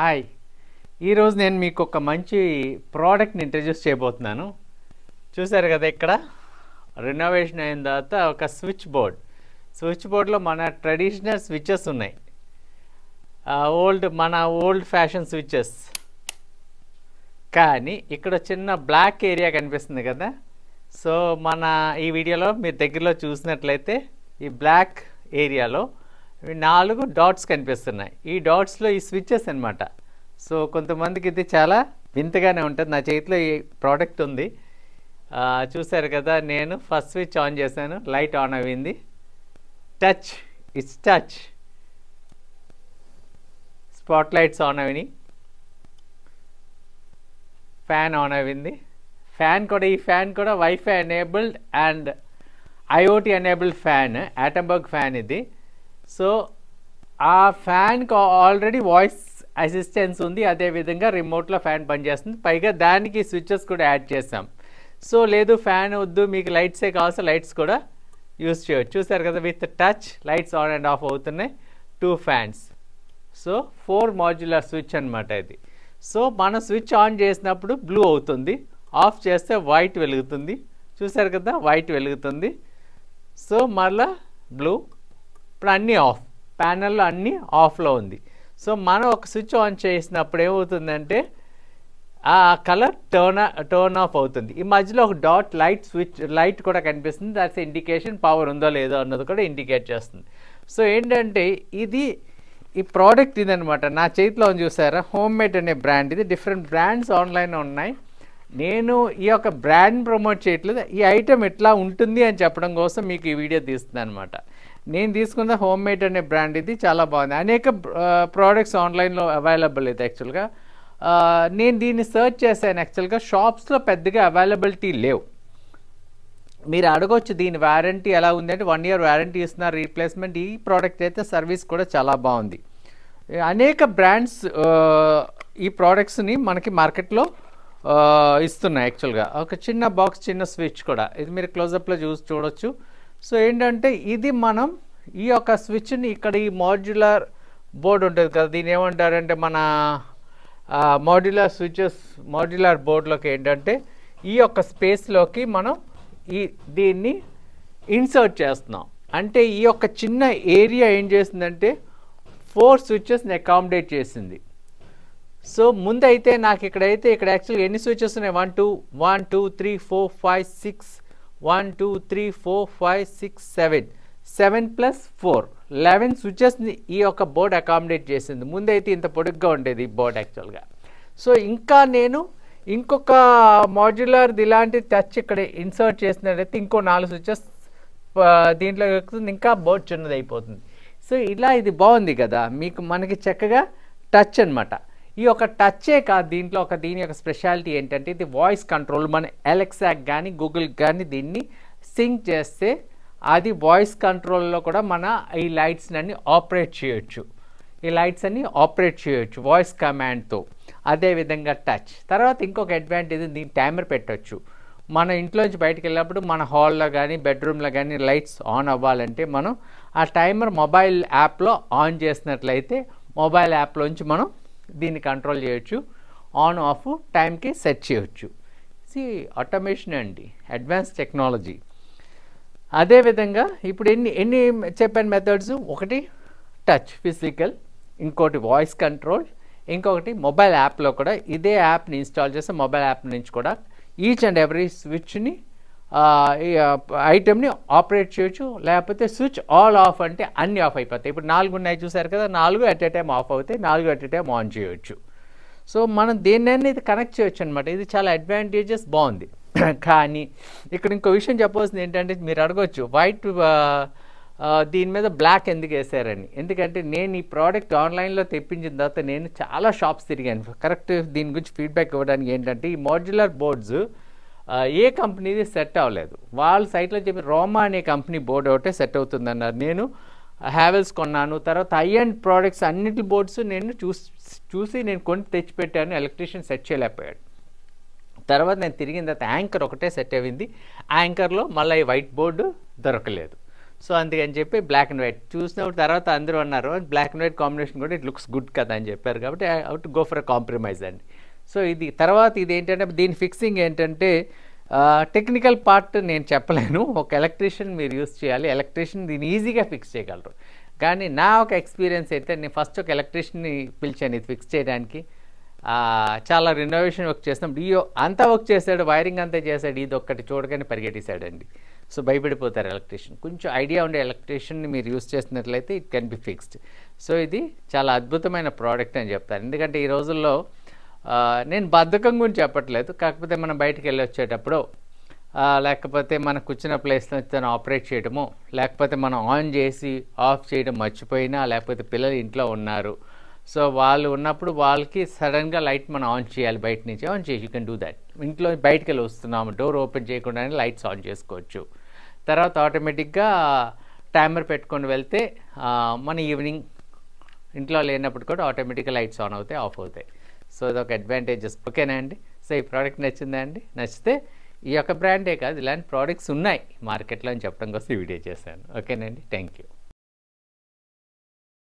hi ఈరోజు నేను మీకు ఒక మంచి ప్రోడక్ట్ని ఇంట్రడ్యూస్ చేయబోతున్నాను చూసారు కదా ఇక్కడ రెనోవేషన్ అయిన తర్వాత ఒక స్విచ్ బోర్డ్ స్విచ్ బోర్డ్లో మన ట్రెడిషనల్ స్విచ్చెస్ ఉన్నాయి ఓల్డ్ మన ఓల్డ్ ఫ్యాషన్ స్విచ్చెస్ కానీ ఇక్కడ చిన్న బ్లాక్ ఏరియా కనిపిస్తుంది కదా సో మన ఈ వీడియోలో మీరు దగ్గరలో చూసినట్లయితే ఈ బ్లాక్ ఏరియాలో నాలుగు డాట్స్ కనిపిస్తున్నాయి ఈ డాట్స్లో ఈ స్విచ్చెస్ అనమాట సో కొంతమందికి ఇది చాలా వింతగానే ఉంటుంది నా చేతిలో ఈ ప్రోడక్ట్ ఉంది చూశారు కదా నేను ఫస్ట్ స్విచ్ ఆన్ చేశాను లైట్ ఆన్ అయింది touch it's touch spot lights on అయినాయి ఫ్యాన్ ఆన్ అయింది ఫ్యాన్ కూడా ఈ ఫ్యాన్ కూడా WiFi enabled and IoT enabled fan Atomberg fan ఇది సో ఆ ఫ్యాన్కి ఆల్రెడీ వాయిస్ అసిస్టెన్స్ ఉంది అదేవిధంగా రిమోట్లో ఫ్యాన్ పనిచేస్తుంది పైగా దానికి స్విచ్చెస్ కూడా యాడ్ చేసాం సో లేదు ఫ్యాన్ వద్దు మీకు లైట్సే కావాల్సిన లైట్స్ కూడా యూస్ చేయవచ్చు చూసారు కదా with touch lights on and off అవుతున్నాయి two fans so four modular switch అనమాట ఇది సో మనం స్విచ్ ఆన్ చేసినప్పుడు బ్లూ అవుతుంది ఆఫ్ చేస్తే వైట్ వెలుగుతుంది చూసారు కదా వైట్ వెలుగుతుంది సో మళ్ళా బ్లూ ఇప్పుడు అన్నీ ఆఫ్ ప్యానెల్లో అన్నీ ఆఫ్లో ఉంది సో మనం ఒక స్విచ్ ఆన్ చేసినప్పుడు ఏమవుతుందంటే ఆ కలర్ టర్న్ టర్న్ ఆఫ్ అవుతుంది ఈ మధ్యలో ఒక డాట్ లైట్ స్విచ్ లైట్ కూడా కనిపిస్తుంది దాట్స్ ఇండికేషన్ పవర్ ఉందో లేదో అన్నది కూడా ఇండికేట్ చేస్తుంది సో ఏంటంటే ఇది ఈ ప్రోడక్ట్ ఇదనమాట నా చేతిలో చూసారా హోమ్ మేడ్ అనే బ్రాండ్ ఇది డిఫరెంట్ బ్రాండ్స్ ఆన్లైన్ ఉన్నాయి నేను ఈ యొక్క బ్రాండ్ ప్రమోట్ చేయట్లేదు ఈ ఐటెం ఎట్లా ఉంటుంది అని చెప్పడం కోసం మీకు ఈ వీడియో తీస్తుంది అనమాట నేను తీసుకున్న హోమ్ మేడ్ అనే బ్రాండ్ ఇది చాలా బాగుంది అనేక ప్రోడక్ట్స్ ఆన్లైన్లో అవైలబుల్ ఇది యాక్చువల్గా నేను దీన్ని సర్చ్ చేశాను యాక్చువల్గా షాప్స్లో పెద్దగా అవైలబిలిటీ లేవు మీరు అడగొచ్చు దీని వారంటీ ఎలా ఉంది అంటే వన్ ఇయర్ వారంటీ ఇస్తున్నారు రీప్లేస్మెంట్ ఈ ప్రోడక్ట్ అయితే సర్వీస్ కూడా చాలా బాగుంది అనేక బ్రాండ్స్ ఈ ప్రోడక్ట్స్ని మనకి మార్కెట్లో ఇస్తున్నాయి యాక్చువల్గా ఒక చిన్న బాక్స్ చిన్న స్విచ్ కూడా ఇది మీరు క్లోజప్లో చూసి చూడొచ్చు సో ఏంటంటే ఇది మనం ఈ యొక్క స్విచ్ని ఇక్కడ ఈ మాడ్యులర్ బోర్డు ఉంటుంది కదా దీని ఏమంటారంటే మన మాడ్యులర్ స్విచెస్ మాడ్యులర్ బోర్డులోకి ఏంటంటే ఈ యొక్క స్పేస్లోకి మనం ఈ దీన్ని ఇన్సర్ట్ చేస్తున్నాం అంటే ఈ యొక్క చిన్న ఏరియా ఏం చేసిందంటే ఫోర్ స్విచ్చెస్ని అకామిడేట్ చేసింది సో ముందైతే నాకు ఇక్కడైతే ఇక్కడ యాక్చువల్గా ఎన్ని స్విచెస్ ఉన్నాయి one two one two three four five six one two three four five six seven seven plus four eleven స్విచ్చెస్ని ఈ యొక్క బోర్డ్ అకామిడేట్ చేసింది ముందైతే ఇంత పొడుగ్గా ఉండేది ఈ బోర్డ్ యాక్చువల్గా సో ఇంకా నేను ఇంకొక మాడ్యులర్ ఇలాంటి టచ్ ఇక్కడ ఇన్సర్ట్ చేసినట్టయితే ఇంకో నాలుగు స్విచ్చెస్ దీంట్లో ఎక్కుతుంది ఇంకా బోర్డ్ చిన్నది అయిపోతుంది సో ఇలా ఇది బాగుంది కదా మీకు మనకి చక్కగా టచ్ అనమాట ఈ యొక్క టచ్చే కాదు దీంట్లో ఒక దీని యొక్క స్పెషాలిటీ ఏంటంటే ఇది వాయిస్ కంట్రోల్ మన ఎలక్సాక్ కానీ గూగుల్ కానీ దీన్ని సింక్ చేస్తే అది వాయిస్ కంట్రోల్లో కూడా మన ఈ లైట్స్ అన్ని ఆపరేట్ చేయొచ్చు ఈ లైట్స్ అన్ని ఆపరేట్ చేయొచ్చు వాయిస్ కమాండ్తో అదేవిధంగా టచ్ తర్వాత ఇంకొక అడ్వాంటేజ్ దీని టైమర్ పెట్టచ్చు మన ఇంట్లోంచి బయటకు వెళ్ళినప్పుడు మన హాల్లో కానీ బెడ్రూమ్లో కానీ లైట్స్ ఆన్ అవ్వాలంటే మనం ఆ టైమర్ మొబైల్ యాప్లో ఆన్ చేసినట్లయితే మొబైల్ యాప్లోంచి మనం దీన్ని కంట్రోల్ చేయొచ్చు ఆన్ ఆఫ్ టైంకి సెట్ చేయొచ్చు సి ఆటోమేషన్ అండి అడ్వాన్స్ టెక్నాలజీ అదేవిధంగా ఇప్పుడు ఎన్ని ఎన్ని చెప్పాను మెథడ్స్ ఒకటి టచ్ ఫిజికల్ ఇంకోటి వాయిస్ కంట్రోల్ ఇంకొకటి మొబైల్ యాప్లో కూడా ఇదే యాప్ని ఇన్స్టాల్ చేసి మొబైల్ యాప్ నుంచి కూడా ఈచ్ అండ్ ఎవ్రీ స్విచ్ని ఐటెంని ఆపరేట్ చేయొచ్చు లేకపోతే స్విచ్ ఆల్ ఆఫ్ అంటే అన్నీ ఆఫ్ అయిపోతాయి ఇప్పుడు నాలుగు ఉన్నాయి చూసారు కదా నాలుగు అట్ ఎ టైం ఆఫ్ అవుతాయి నాలుగు అట్ ఎ టైం ఆన్ చేయొచ్చు సో మనం దేన్నైనా ఇది కనెక్ట్ చేయొచ్చు అనమాట ఇది చాలా అడ్వాంటేజెస్ బాగుంది కానీ ఇక్కడ ఇంకో విషయం చెప్పవలసింది ఏంటంటే మీరు అడగవచ్చు వైట్ uh, uh, దీని మీద బ్లాక్ ఎందుకు వేసారని ఎందుకంటే నేను ఈ ప్రోడక్ట్ ఆన్లైన్లో తెప్పించిన తర్వాత నేను చాలా షాప్స్ తిరిగాను కరెక్ట్ దీని గురించి ఫీడ్బ్యాక్ ఇవ్వడానికి ఏంటంటే ఈ మాడ్యులర్ బోర్డ్స్ uh, ఏ కంపెనీది సెట్ అవ్వలేదు వాళ్ళ సైట్లో చెప్పి రోమా అనే కంపెనీ బోర్డు ఒకటే సెట్ అవుతుందన్నారు నేను హ్యావెల్స్ కొన్నాను తర్వాత హై అండ్ ప్రోడక్ట్స్ అన్నిటి బోర్డ్స్ నేను చూసి చూసి నేను కొని తెచ్చిపెట్టాను ఎలక్ట్రీషియన్ సెట్ చేయలేకపోయాడు తర్వాత నేను తిరిగిన తర్వాత యాంకర్ ఒకటే సెట్ అయింది యాంకర్లో మళ్ళీ వైట్ బోర్డు దొరకలేదు సో అందుకని చెప్పి బ్లాక్ అండ్ వైట్ చూసినప్పుడు తర్వాత అందరూ అన్నారు బ్లాక్ అండ్ వైట్ కాంబినేషన్ కూడా ఇట్ లుక్స్ గుడ్ కదా అని చెప్పారు కాబట్టి అవుట్ గో ఫర్ కాంప్రమైజ్ అండి సో ఇది తర్వాత ఇది ఏంటంటే దీని ఫిక్సింగ్ ఏంటంటే టెక్నికల్ పార్ట్ నేను చెప్పలేను ఒక ఎలక్ట్రీషియన్ మీరు యూస్ చేయాలి ఎలక్ట్రీషియన్ దీన్ని ఈజీగా ఫిక్స్ చేయగలరు కానీ నా ఒక ఎక్స్పీరియన్స్ అయితే నేను ఫస్ట్ ఒక ఎలక్ట్రీషియన్ని పిలిచాను ఇది ఫిక్స్ చేయడానికి చాలా రినోవేషన్ వర్క్ చేస్తాం డియో అంతా వర్క్ చేశాడు వైరింగ్ అంతా చేశాడు ఇది ఒక్కటి చూడగానే పరిగెట్టేశాడండి సో భయపడిపోతారు ఎలక్ట్రీషియన్ కొంచెం ఐడియా ఉండే ఎలక్ట్రీషియన్ని మీరు యూస్ చేసినట్లయితే it can be fixed so ఇది చాలా అద్భుతమైన ప్రోడక్ట్ అని చెప్తారు ఎందుకంటే ఈ రోజుల్లో నేను బద్ధకం గురించి చెప్పట్లేదు కాకపోతే మనం బయటకు వెళ్ళి వచ్చేటప్పుడు లేకపోతే మనకు కూర్చున్న ప్లేస్లో తను ఆపరేట్ చేయడము లేకపోతే మనం ఆన్ చేసి ఆఫ్ చేయడం మర్చిపోయినా లేకపోతే పిల్లలు ఇంట్లో ఉన్నారు సో వాళ్ళు ఉన్నప్పుడు వాళ్ళకి సడన్గా లైట్ మనం ఆన్ చేయాలి బయట నుంచి ఆన్ చేసి యూ కెన్ డూ దట్ ఇంట్లో బయటకు వెళ్ళి వస్తున్నాము డోర్ ఓపెన్ చేయకుండానే లైట్స్ ఆన్ చేసుకోవచ్చు తర్వాత ఆటోమేటిక్గా టైమర్ పెట్టుకొని వెళ్తే మన ఈవినింగ్ ఇంట్లో లేనప్పుడు కూడా ఆటోమేటిక్గా లైట్స్ ఆన్ అవుతాయి ఆఫ్ అవుతాయి సో ఇది ఒక అడ్వాంటేజెస్ ఓకేనా అండి సో ఈ ప్రోడక్ట్ నచ్చిందా అండి నచ్చితే ఈ యొక్క బ్రాండే కాదు ఇలాంటి ప్రోడక్ట్స్ ఉన్నాయి మార్కెట్లో అని చెప్పడం కోసం వీడియో చేశాను ఓకేనండి థ్యాంక్ యూ